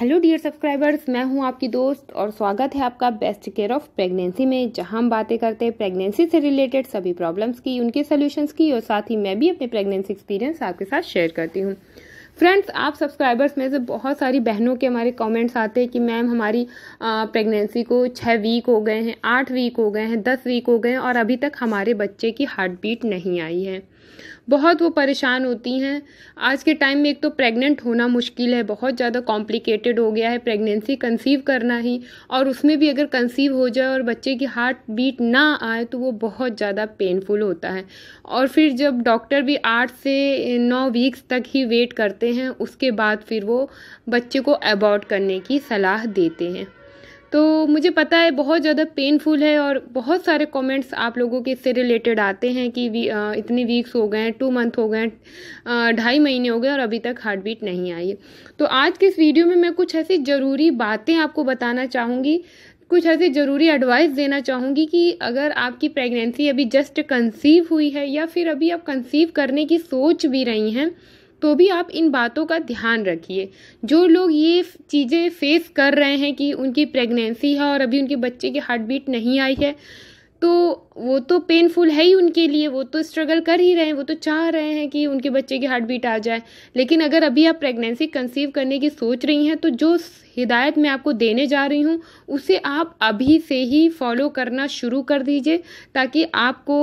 hello dear subscribers मैं हूं आपकी दोस्त और स्वागत है आपका बेस्ट केयर ऑफ प्रेगनेंसी में जहां हम बातें करते हैं प्रेगनेंसी से रिलेटेड सभी प्रॉब्लम्स की उनके सॉल्यूशंस की और साथ ही मैं भी अपने प्रेगनेंसी एक्सपीरियंस आपके साथ शेयर करती हूं फ्रेंड्स आप सब्सक्राइबर्स में से बहुत सारी बहनों के हमारे कमेंट्स आते हैं कि मैम हमारी प्रेगनेंसी को छः वीक हो गए हैं आठ वीक हो गए हैं दस वीक हो गए हैं और अभी तक हमारे बच्चे की हार्ट बीट नहीं आई है बहुत वो परेशान होती हैं आज के टाइम में एक तो प्रेग्नेंट होना मुश्किल है बहुत ज़्यादा कॉम्प्लिकेटेड हो गया है प्रेगनेंसी कंसीव करना ही और उसमें भी अगर कंसीव हो जाए और बच्चे की हार्ट बीट ना आए तो वो बहुत ज़्यादा पेनफुल होता है और फिर जब डॉक्टर भी आठ से नौ वीक्स तक ही वेट करते हैं उसके बाद फिर वो बच्चे को अबॉर्ड करने की सलाह देते हैं तो मुझे पता है बहुत ज़्यादा पेनफुल है और बहुत सारे कमेंट्स आप लोगों के इससे रिलेटेड आते हैं कि वी, आ, इतने वीक्स हो गए हैं टू मंथ हो गए हैं ढाई महीने हो गए और अभी तक हार्ट बीट नहीं आई है तो आज के इस वीडियो में मैं कुछ ऐसी ज़रूरी बातें आपको बताना चाहूँगी कुछ ऐसी ज़रूरी एडवाइस देना चाहूँगी कि अगर आपकी प्रेगनेंसी अभी जस्ट कंसीव हुई है या फिर अभी आप कंसीव करने की सोच भी रही हैं तो भी आप इन बातों का ध्यान रखिए जो लोग ये चीज़ें फेस कर रहे हैं कि उनकी प्रेगनेंसी है और अभी उनके बच्चे की हार्ट बीट नहीं आई है तो वो तो पेनफुल है ही उनके लिए वो तो स्ट्रगल कर ही रहे हैं वो तो चाह रहे हैं कि उनके बच्चे की हार्ट बीट आ जाए लेकिन अगर अभी आप प्रेगनेंसी कंसीव करने की सोच रही हैं तो जो हिदायत मैं आपको देने जा रही हूँ उसे आप अभी से ही फॉलो करना शुरू कर दीजिए ताकि आपको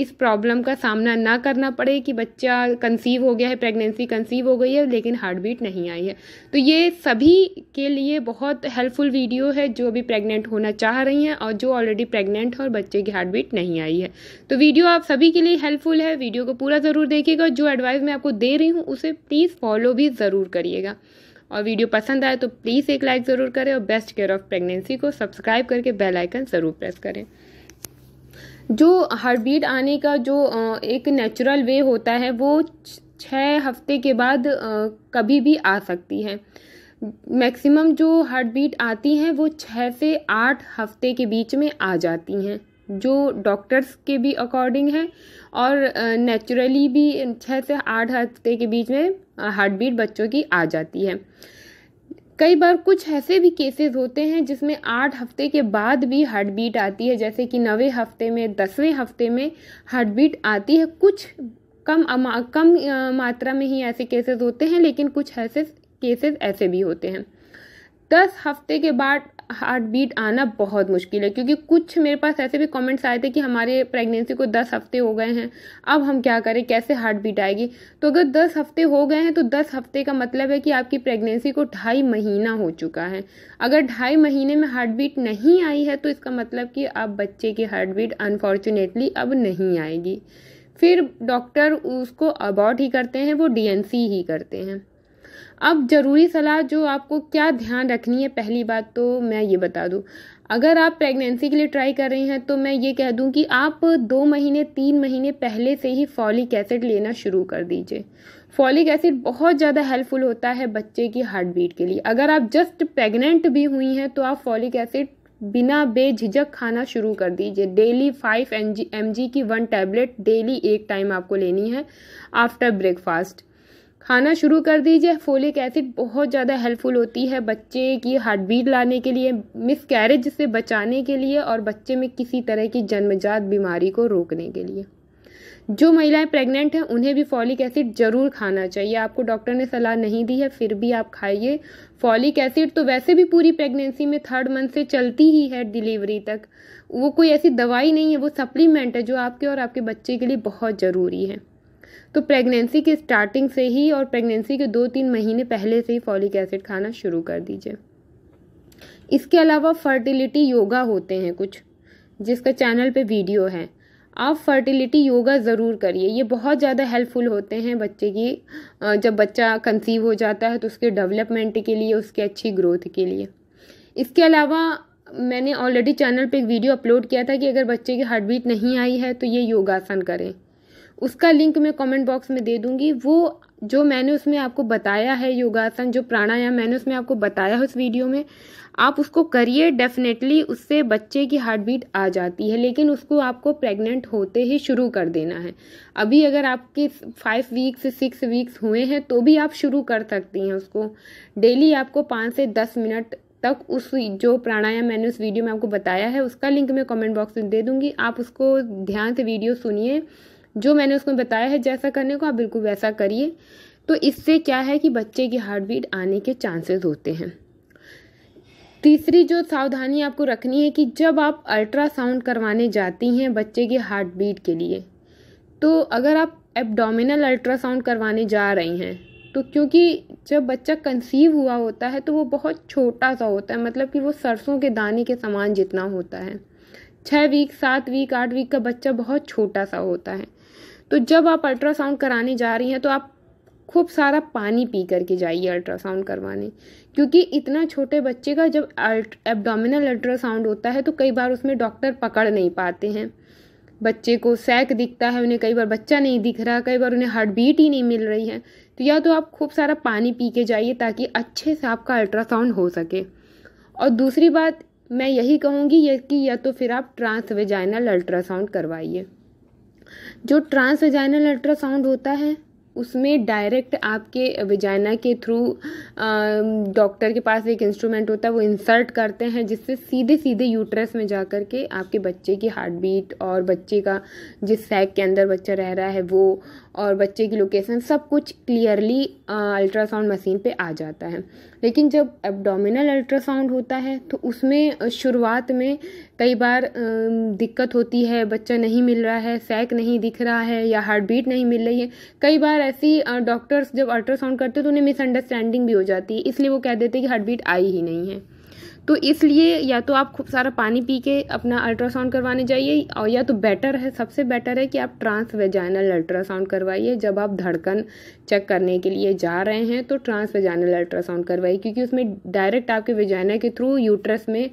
इस प्रॉब्लम का सामना ना करना पड़े कि बच्चा कंसीव हो गया है प्रेगनेंसी कंसीव हो गई है लेकिन हार्ट बीट नहीं आई है तो ये सभी के लिए बहुत हेल्पफुल वीडियो है जो अभी प्रेग्नेंट होना चाह रही हैं और जो ऑलरेडी प्रेग्नेंट है और बच्चे की हार्ट बीट नहीं आई है तो वीडियो आप सभी के लिए हेल्पफुल है वीडियो को पूरा ज़रूर देखिएगा जो एडवाइस मैं आपको दे रही हूँ उसे प्लीज़ फॉलो भी ज़रूर करिएगा और वीडियो पसंद आए तो प्लीज़ एक लाइक ज़रूर करें और बेस्ट केयर ऑफ प्रेगनेंसी को सब्सक्राइब करके बेल आइकन ज़रूर प्रेस करें जो हार्टबीट आने का जो एक नेचुरल वे होता है वो छः हफ्ते के बाद कभी भी आ सकती है मैक्सिमम जो हार्ट बीट आती हैं वो छः से आठ हफ्ते के बीच में आ जाती हैं जो डॉक्टर्स के भी अकॉर्डिंग है और नेचुरली भी छः से आठ हफ्ते के बीच में हार्ट बीट बच्चों की आ जाती है कई बार कुछ ऐसे भी केसेस होते हैं जिसमें आठ हफ्ते के बाद भी हार्ट बीट आती है जैसे कि नवे हफ्ते में दसवें हफ्ते में हार्ट बीट आती है कुछ कम अमा कम मात्रा में ही ऐसे केसेस होते हैं लेकिन कुछ ऐसे केसेस ऐसे भी होते हैं दस हफ्ते के बाद हार्ट बीट आना बहुत मुश्किल है क्योंकि कुछ मेरे पास ऐसे भी कमेंट्स आए थे कि हमारे प्रेगनेंसी को दस हफ्ते हो गए हैं अब हम क्या करें कैसे हार्ट बीट आएगी तो अगर दस हफ्ते हो गए हैं तो दस हफ्ते का मतलब है कि आपकी प्रेगनेंसी को ढाई महीना हो चुका है अगर ढाई महीने में हार्ट बीट नहीं आई है तो इसका मतलब कि आप बच्चे की हार्ट बीट अनफॉर्चुनेटली अब नहीं आएगी फिर डॉक्टर उसको अबाउट ही करते हैं वो डीएनसी ही करते हैं अब ज़रूरी सलाह जो आपको क्या ध्यान रखनी है पहली बात तो मैं ये बता दूँ अगर आप प्रेगनेंसी के लिए ट्राई कर रही हैं तो मैं ये कह दूँ कि आप दो महीने तीन महीने पहले से ही फॉलिक एसिड लेना शुरू कर दीजिए फॉलिक एसिड बहुत ज़्यादा हेल्पफुल होता है बच्चे की हार्ट बीट के लिए अगर आप जस्ट प्रेग्नेंट भी हुई हैं तो आप फॉलिक एसिड बिना बेझिझक खाना शुरू कर दीजिए डेली फाइव एम जी की वन टैबलेट डेली एक टाइम आपको लेनी है आफ्टर ब्रेकफास्ट खाना शुरू कर दीजिए फोलिक एसिड बहुत ज़्यादा हेल्पफुल होती है बच्चे की हार्ट बीट लाने के लिए मिस कैरेज से बचाने के लिए और बच्चे में किसी तरह की जन्मजात बीमारी को रोकने के लिए जो महिलाएं प्रेग्नेंट हैं उन्हें भी फॉलिक एसिड ज़रूर खाना चाहिए आपको डॉक्टर ने सलाह नहीं दी है फिर भी आप खाइए फॉलिक एसिड तो वैसे भी पूरी प्रेगनेंसी में थर्ड मंथ से चलती ही है डिलीवरी तक वो कोई ऐसी दवाई नहीं है वो सप्लीमेंट है जो आपके और आपके बच्चे के लिए बहुत ज़रूरी है तो प्रेगनेंसी के स्टार्टिंग से ही और प्रेगनेंसी के दो तीन महीने पहले से ही फॉलिक एसिड खाना शुरू कर दीजिए इसके अलावा फर्टिलिटी योगा होते हैं कुछ जिसका चैनल पे वीडियो है आप फर्टिलिटी योगा ज़रूर करिए ये बहुत ज़्यादा हेल्पफुल होते हैं बच्चे की जब बच्चा कंसीव हो जाता है तो उसके डेवलपमेंट के लिए उसके अच्छी ग्रोथ के लिए इसके अलावा मैंने ऑलरेडी चैनल पे एक वीडियो अपलोड किया था कि अगर बच्चे की हार्ट बीट नहीं आई है तो ये योगासन करें उसका लिंक मैं कमेंट बॉक्स में दे दूंगी वो जो मैंने उसमें आपको बताया है योगासन जो प्राणायाम मैंने उसमें आपको बताया है उस वीडियो में आप उसको करिए डेफिनेटली उससे बच्चे की हार्ट बीट आ जाती है लेकिन उसको आपको प्रेग्नेंट होते ही शुरू कर देना है अभी अगर आपके फाइव वीक्स सिक्स वीक्स हुए हैं तो भी आप शुरू कर सकती हैं उसको डेली आपको पाँच से दस मिनट तक उस जो प्राणायाम मैंने उस वीडियो में आपको बताया है उसका लिंक मैं कमेंट बॉक्स में दे दूँगी आप उसको ध्यान से वीडियो सुनिए जो मैंने उसमें बताया है जैसा करने को आप बिल्कुल वैसा करिए तो इससे क्या है कि बच्चे की हार्ट बीट आने के चांसेस होते हैं तीसरी जो सावधानी आपको रखनी है कि जब आप अल्ट्रासाउंड करवाने जाती हैं बच्चे के हार्ट बीट के लिए तो अगर आप एब्डोमिनल अल्ट्रासाउंड करवाने जा रही हैं तो क्योंकि जब बच्चा कंसीव हुआ होता है तो वो बहुत छोटा सा होता है मतलब कि वो सरसों के दाने के समान जितना होता है छः वीक सात वीक आठ वीक का बच्चा बहुत छोटा सा होता है तो जब आप अल्ट्रासाउंड कराने जा रही हैं तो आप खूब सारा पानी पी करके जाइए अल्ट्रासाउंड करवाने क्योंकि इतना छोटे बच्चे का जब अल्ट एबडामिनल अल्ट्रासाउंड होता है तो कई बार उसमें डॉक्टर पकड़ नहीं पाते हैं बच्चे को सैक दिखता है उन्हें कई बार बच्चा नहीं दिख रहा कई बार उन्हें हार्ट बीट ही नहीं मिल रही है तो या तो आप खूब सारा पानी पी के जाइए ताकि अच्छे से आपका अल्ट्रासाउंड हो सके और दूसरी बात मैं यही कहूँगी कि या तो फिर आप ट्रांसवेजाइनल अल्ट्रासाउंड करवाइए जो ट्रांस वेजाइनल अल्ट्रासाउंड होता है उसमें डायरेक्ट आपके विजाइना के थ्रू डॉक्टर के पास एक इंस्ट्रूमेंट होता है वो इंसर्ट करते हैं जिससे सीधे सीधे यूट्रस में जा कर के आपके बच्चे की हार्ट बीट और बच्चे का जिस सैक के अंदर बच्चा रह रहा है वो और बच्चे की लोकेशन सब कुछ क्लियरली अल्ट्रासाउंड मशीन पे आ जाता है लेकिन जब एब्डोमिनल अल्ट्रासाउंड होता है तो उसमें शुरुआत में कई बार दिक्कत होती है बच्चा नहीं मिल रहा है सैक नहीं दिख रहा है या हार्ट बीट नहीं मिल रही है कई बार ऐसी डॉक्टर्स जब अल्ट्रासाउंड करते हैं तो उन्हें मिसअंडरस्टैंडिंग भी हो जाती है इसलिए वो कह देते हैं कि हार्ट बीट आई ही नहीं है तो इसलिए या तो आप खूब सारा पानी पी के अपना अल्ट्रासाउंड करवाने जाइए और या तो बेटर है सबसे बेटर है कि आप ट्रांस वेजाइनल अल्ट्रासाउंड करवाइए जब आप धड़कन चेक करने के लिए जा रहे हैं तो ट्रांस वेजाइनल अल्ट्रासाउंड करवाइए क्योंकि उसमें डायरेक्ट आपके वेजाइना के थ्रू यूट्रस में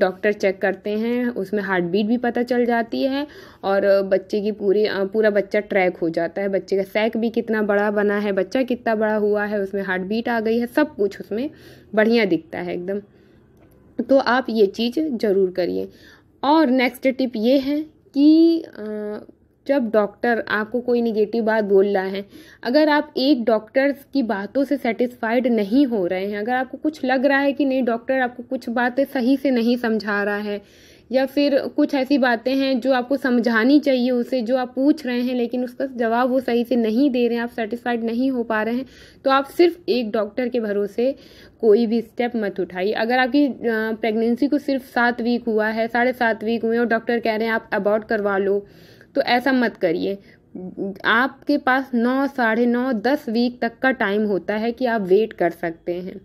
डॉक्टर चेक करते हैं उसमें हार्ट बीट भी पता चल जाती है और बच्चे की पूरी पूरा बच्चा ट्रैक हो जाता है बच्चे का सैक भी कितना बड़ा बना है बच्चा कितना बड़ा हुआ है उसमें हार्ट बीट आ गई है सब कुछ उसमें बढ़िया दिखता है एकदम तो आप ये चीज़ ज़रूर करिए और नेक्स्ट टिप ये है कि जब डॉक्टर आपको कोई निगेटिव बात बोल रहा है अगर आप एक डॉक्टर की बातों से सेटिस्फाइड नहीं हो रहे हैं अगर आपको कुछ लग रहा है कि नहीं डॉक्टर आपको कुछ बातें सही से नहीं समझा रहा है या फिर कुछ ऐसी बातें हैं जो आपको समझानी चाहिए उसे जो आप पूछ रहे हैं लेकिन उसका जवाब वो सही से नहीं दे रहे हैं आप सेटिस्फाइड नहीं हो पा रहे हैं तो आप सिर्फ एक डॉक्टर के भरोसे कोई भी स्टेप मत उठाइए अगर आपकी प्रेगनेंसी को सिर्फ सात वीक हुआ है साढ़े सात वीक हुए और डॉक्टर कह रहे हैं आप अबॉर्ट करवा लो तो ऐसा मत करिए आपके पास नौ साढ़े नौ दस वीक तक का टाइम होता है कि आप वेट कर सकते हैं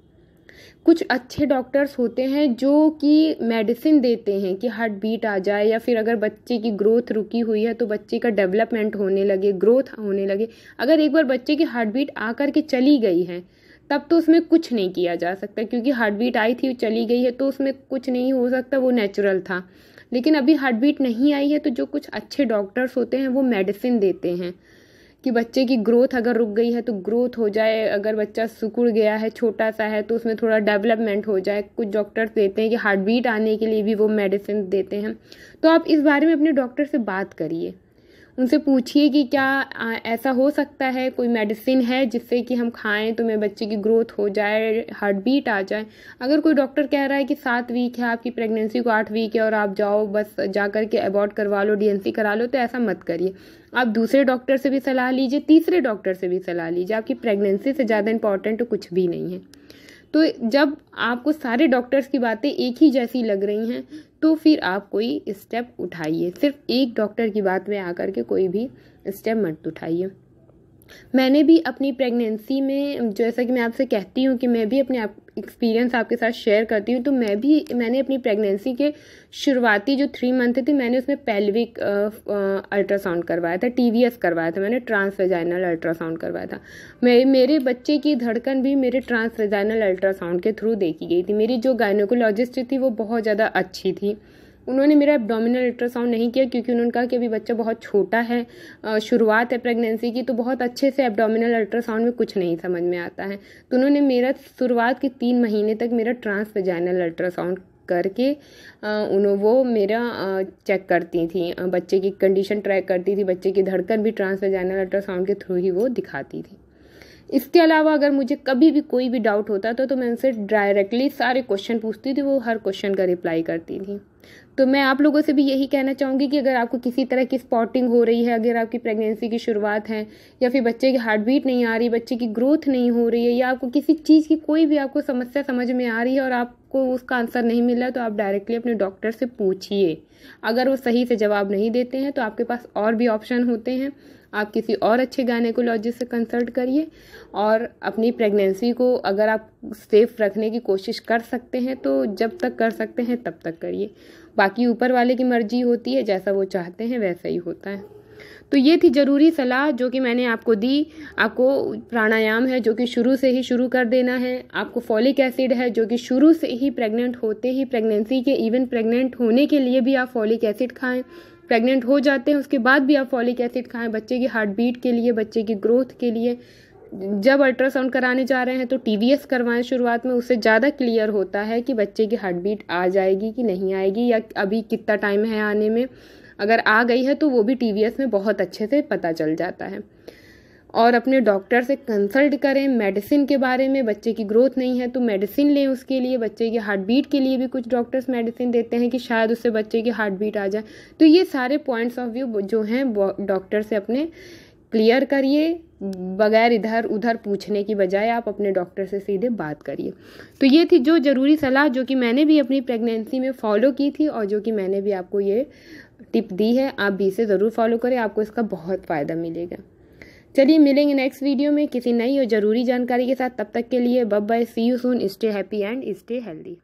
कुछ अच्छे डॉक्टर्स होते हैं जो कि मेडिसिन देते हैं कि हार्ट बीट आ जाए या फिर अगर बच्चे की ग्रोथ रुकी हुई है तो बच्चे का डेवलपमेंट होने लगे ग्रोथ होने लगे अगर एक बार बच्चे की हार्ट बीट आ कर के चली गई है तब तो उसमें कुछ नहीं किया जा सकता क्योंकि हार्ट बीट आई थी चली गई है तो उसमें कुछ नहीं हो सकता वो नेचुरल था लेकिन अभी हार्ट बीट नहीं आई है तो जो कुछ अच्छे डॉक्टर्स होते हैं वो मेडिसिन देते हैं कि बच्चे की ग्रोथ अगर रुक गई है तो ग्रोथ हो जाए अगर बच्चा सुकुड़ गया है छोटा सा है तो उसमें थोड़ा डेवलपमेंट हो जाए कुछ डॉक्टर्स देते हैं कि हार्ट बीट आने के लिए भी वो मेडिसिन देते हैं तो आप इस बारे में अपने डॉक्टर से बात करिए उनसे पूछिए कि क्या आ, ऐसा हो सकता है कोई मेडिसिन है जिससे कि हम खाएं तो मेरे बच्चे की ग्रोथ हो जाए हार्ट बीट आ जाए अगर कोई डॉक्टर कह रहा है कि सात वीक है आपकी प्रेगनेंसी को आठ वीक है और आप जाओ बस जा कर के अबॉर्ट करवा लो डीएनसी करा लो तो ऐसा मत करिए आप दूसरे डॉक्टर से भी सलाह लीजिए तीसरे डॉक्टर से भी सलाह लीजिए आपकी प्रेगनेंसी से ज़्यादा इंपॉर्टेंट कुछ भी नहीं है तो जब आपको सारे डॉक्टर्स की बातें एक ही जैसी लग रही हैं तो फिर आप कोई स्टेप उठाइए सिर्फ एक डॉक्टर की बात में आकर के कोई भी स्टेप मत उठाइए मैंने भी अपनी प्रेगनेंसी में जैसा कि मैं आपसे कहती हूँ कि मैं भी अपने आप एक्सपीरियंस आपके साथ शेयर करती हूँ तो मैं भी मैंने अपनी प्रेगनेंसी के शुरुआती जो थ्री मंथ थे मैंने उसमें पेल्विक अल्ट्रासाउंड करवाया था टीवीएस करवाया था मैंने ट्रांस वेजाइनल अल्ट्रासाउंड करवाया था मैं मेरे बच्चे की धड़कन भी मेरे ट्रांस वेजाइनल अल्ट्रासाउंड के थ्रू देखी गई थी मेरी जो गायनोकोलॉजिस्ट थी वो बहुत ज़्यादा अच्छी थी उन्होंने मेरा एब्डोमिनल अल्ट्रासाउंड नहीं किया क्योंकि उन्होंने कहा कि अभी बच्चा बहुत छोटा है शुरुआत है प्रेगनेंसी की तो बहुत अच्छे से एब्डोमिनल अल्ट्रासाउंड में कुछ नहीं समझ में आता है तो उन्होंने मेरा शुरुआत के तीन महीने तक मेरा ट्रांसवेजाइनल अल्ट्रासाउंड करके उन्हों वो मेरा चेक करती थी बच्चे की कंडीशन ट्रैक करती थी बच्चे की धड़कन भी ट्रांसवेजाइनल अल्ट्रासाउंड के थ्रू ही वो दिखाती थी इसके अलावा अगर मुझे कभी भी कोई भी डाउट होता था तो, तो मैं उनसे डायरेक्टली सारे क्वेश्चन पूछती थी वो हर क्वेश्चन का रिप्लाई करती थी तो मैं आप लोगों से भी यही कहना चाहूँगी कि अगर आपको किसी तरह की स्पॉटिंग हो रही है अगर आपकी प्रेगनेंसी की शुरुआत है या फिर बच्चे की हार्ट बीट नहीं आ रही बच्चे की ग्रोथ नहीं हो रही है या आपको किसी चीज़ की कोई भी आपको समस्या समझ में आ रही है और आपको उसका आंसर नहीं मिल रहा तो आप डायरेक्टली अपने डॉक्टर से पूछिए अगर वो सही से जवाब नहीं देते हैं तो आपके पास और भी ऑप्शन होते हैं आप किसी और अच्छे गायनेकोलॉजिस्ट से कंसल्ट करिए और अपनी प्रेगनेंसी को अगर आप सेफ रखने की कोशिश कर सकते हैं तो जब तक कर सकते हैं तब तक करिए बाकी ऊपर वाले की मर्जी होती है जैसा वो चाहते हैं वैसा ही होता है तो ये थी ज़रूरी सलाह जो कि मैंने आपको दी आपको प्राणायाम है जो कि शुरू से ही शुरू कर देना है आपको फॉलिक एसिड है जो कि शुरू से ही प्रेग्नेंट होते ही प्रेगनेंसी के इवन प्रेग्नेंट होने के लिए भी आप फॉलिक एसिड खाएं प्रेग्नेंट हो जाते हैं उसके बाद भी आप फॉलिक एसिड खाएं बच्चे की हार्ट बीट के लिए बच्चे की ग्रोथ के लिए जब अल्ट्रासाउंड कराने जा रहे हैं तो टी वी एस करवाएं शुरुआत में उससे ज़्यादा क्लियर होता है कि बच्चे की हार्ट बीट आ जाएगी कि नहीं आएगी या अभी कितना टाइम है आने में अगर आ गई है तो वो भी टी वी एस में बहुत अच्छे से पता चल जाता है और अपने डॉक्टर से कंसल्ट करें मेडिसिन के बारे में बच्चे की ग्रोथ नहीं है तो मेडिसिन लें उसके लिए बच्चे की हार्ट बीट के लिए भी कुछ डॉक्टर्स मेडिसिन देते हैं कि शायद उससे बच्चे की हार्ट बीट आ जाए तो ये सारे पॉइंट्स ऑफ व्यू जो हैं डॉक्टर से अपने क्लियर करिए बगैर इधर उधर पूछने की बजाय आप अपने डॉक्टर से सीधे बात करिए तो ये थी जो ज़रूरी सलाह जो कि मैंने भी अपनी प्रेगनेंसी में फॉलो की थी और जो कि मैंने भी आपको ये टिप दी है आप भी इसे ज़रूर फॉलो करें आपको इसका बहुत फ़ायदा मिलेगा चलिए मिलेंगे नेक्स्ट वीडियो में किसी नई और ज़रूरी जानकारी के साथ तब तक के लिए बब bye see you soon stay happy and stay healthy